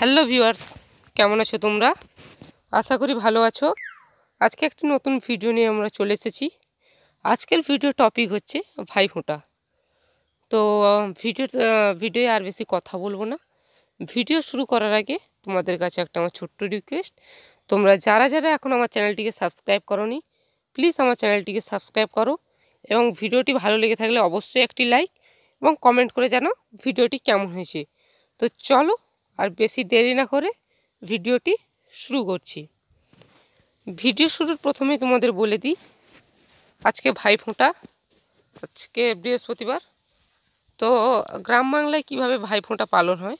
hello viewers কেমন আছো তোমরা আশা করি ভালো আছো আজকে একটি নতুন ভিডিও নিয়ে আমরা চলে এসেছি আজকের ভিডিও টপিক হচ্ছে ভাই ফোঁটা তো ভিডিও ভিডিওয়ে আর বেশি কথা বলবো না ভিডিও শুরু করার আগে তোমাদের কাছে একটা আমার ছোট্ট রিকোয়েস্ট তোমরা যারা যারা এখন আমার চ্যানেলটিকে সাবস্ক্রাইব করনি প্লিজ আমার চ্যানেলটিকে সাবস্ক্রাইব করো এবং ভিডিওটি ভালো লেগে থাকলে অবশ্যই একটি লাইক এবং কমেন্ট করে জানো ভিডিওটি কেমন হয়েছে তো চলো আর বেশি দেরি না করে ভিডিওটি শুরু করছি ভিডিও শুরুর প্রথমে তোমাদের বলে দিই আজকে ভাইফোঁটা আজকে বৃহস্পতিবার তো গ্রাম বাংলায় কীভাবে ভাইফোঁটা পালন হয়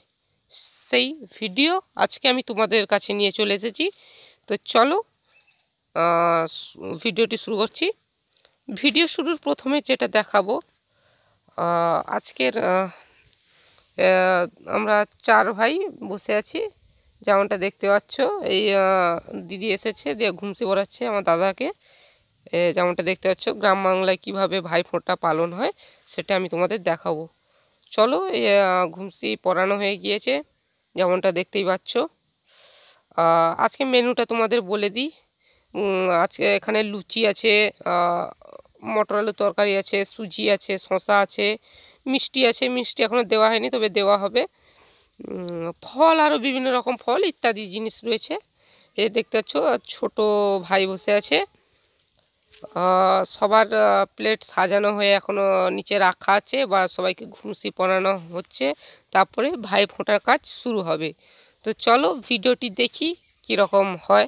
সেই ভিডিও আজকে আমি তোমাদের কাছে নিয়ে চলে এসেছি তো চলো ভিডিওটি শুরু করছি ভিডিও শুরুর প্রথমে যেটা দেখাবো আজকের আমরা চার ভাই বসে আছি যেমনটা দেখতে পাচ্ছ এই দিদি এসেছে দিয়ে ঘুমসে পড়াচ্ছে আমার দাদাকে যেমনটা দেখতে পাচ্ছ গ্রাম বাংলায় কীভাবে ভাইফোঁটা পালন হয় সেটা আমি তোমাদের দেখাবো চলো ঘুমসি পরানো হয়ে গিয়েছে যেমনটা দেখতেই পাচ্ছ আজকে মেনুটা তোমাদের বলে দিই আজকে এখানে লুচি আছে মটর আলু তরকারি আছে সুজি আছে শশা আছে মিষ্টি আছে মিষ্টি এখনও দেওয়া হয়নি তবে দেওয়া হবে ফল আরও বিভিন্ন রকম ফল ইত্যাদি জিনিস রয়েছে এ দেখতে পাচ্ছ ছোটো ভাই বসে আছে সবার প্লেট সাজানো হয়ে এখনও নিচে রাখা আছে বা সবাইকে ঘুমসি পরানো হচ্ছে তারপরে ভাই ফোঁটার কাজ শুরু হবে তো চলো ভিডিওটি দেখি কীরকম হয়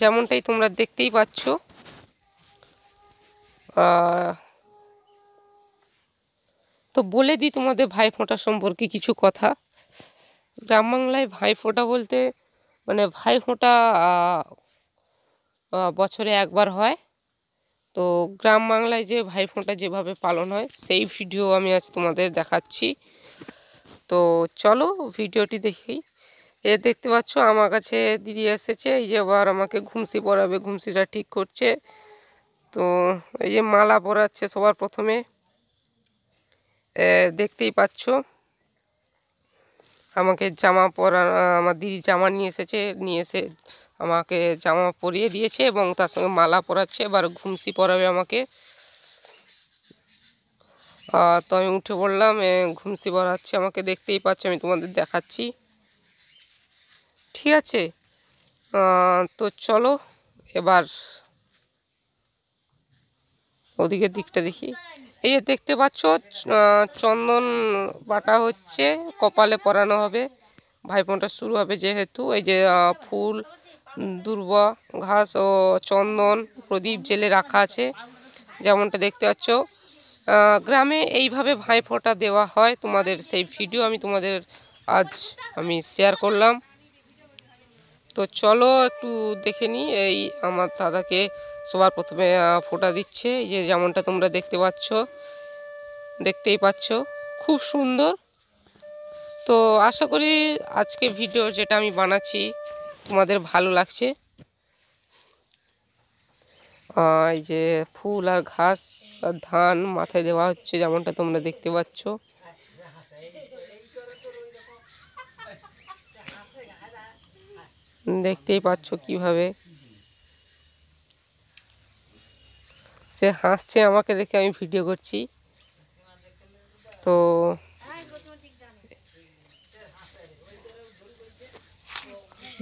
যেমনটাই তোমরা দেখতেই পাচ্ছ তো বলে দিই তোমাদের ভাইফোঁটা সম্পর্কে কিছু কথা গ্রাম বাংলায় ভাইফোঁটা বলতে মানে ভাইফোঁটা বছরে একবার হয় তো গ্রাম বাংলায় যে ভাইফোঁটা যেভাবে পালন হয় সেই ভিডিও আমি আজ তোমাদের দেখাচ্ছি তো চলো ভিডিওটি দেখি এ দেখতে পাচ্ছ আমার কাছে দিদি এসেছে এই যে আবার আমাকে ঘুমসি পরাবে ঘুমসিটা ঠিক করছে তো এই যে মালা পরাচ্ছে সবার প্রথমে দেখতেই পাচ্ছ আমাকে জামা পরা আমার দিদি জামা নিয়ে এসেছে নিয়ে এসে আমাকে জামা পরিয়ে দিয়েছে এবং তার সঙ্গে মালা পরাচ্ছে এবার ঘুমসি পরাবে আমাকে তো আমি উঠে পড়লাম ঘুমসি পরাচ্ছে আমাকে দেখতেই পাচ্ছ আমি তোমাদের দেখাচ্ছি ঠিক আছে তো চলো এবার ওদিকের দিকটা দেখি এই যে দেখতে পাচ্ছ চন্দন বাটা হচ্ছে কপালে পরানো হবে ভাইফোঁটা শুরু হবে যেহেতু এই যে ফুল দুর্বা ঘাস ও চন্দন প্রদীপ জেলে রাখা আছে যেমনটা দেখতে পাচ্ছ গ্রামে এইভাবে ভাইফোঁটা দেওয়া হয় তোমাদের সেই ভিডিও আমি তোমাদের আজ আমি শেয়ার করলাম তো চলো একটু দেখে নিই এই আমার দাদাকে সবার প্রথমে ফোটা দিচ্ছে যে যেমনটা তোমরা দেখতে পাচ্ছ দেখতেই পাচ্ছ খুব সুন্দর তো আশা করি আজকে ভিডিও যেটা আমি বানাচ্ছি তোমাদের ভালো লাগছে এই যে ফুল আর ঘাস আর ধান মাথায় দেওয়া হচ্ছে যেমনটা তোমরা দেখতে পাচ্ছ দেখতেই পাচ্ছ কিভাবে সে হাসছে আমাকে দেখে আমি ভিডিও করছি তো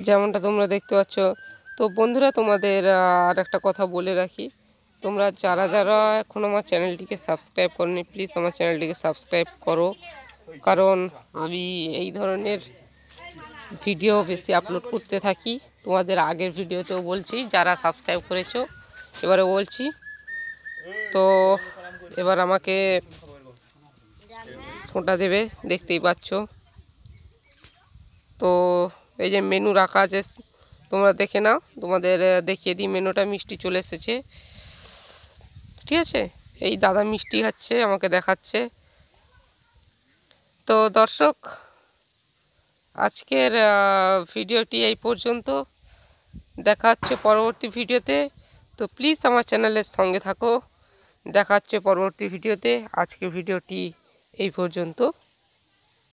যেমনটা তোমরা দেখতে পাচ্ছ তো বন্ধুরা তোমাদের আর একটা কথা বলে রাখি তোমরা যারা যারা এখন আমার চ্যানেলটিকে সাবস্ক্রাইব করনি প্লিজ আমার চ্যানেলটিকে সাবস্ক্রাইব করো কারণ আমি এই ধরনের ভিডিও বেশি আপলোড করতে থাকি তোমাদের আগের ভিডিওতেও বলছি যারা সাবস্ক্রাইব করেছো এবারে বলছি তো এবার আমাকে ফোনটা দেবে দেখতেই পাচ্ছ তো এই যে মেনু রাখা আছে তোমরা দেখে নাও তোমাদের দেখিয়ে দিই মেনুটা মিষ্টি চলে এসেছে ঠিক আছে এই দাদা মিষ্টি খাচ্ছে আমাকে দেখাচ্ছে তো দর্শক আজকের ভিডিওটি এই পর্যন্ত দেখা হচ্ছে পরবর্তী ভিডিওতে তো প্লিজ আমার চ্যানেলের সঙ্গে থাকো দেখা হচ্ছে পরবর্তী ভিডিওতে আজকের ভিডিওটি এই পর্যন্ত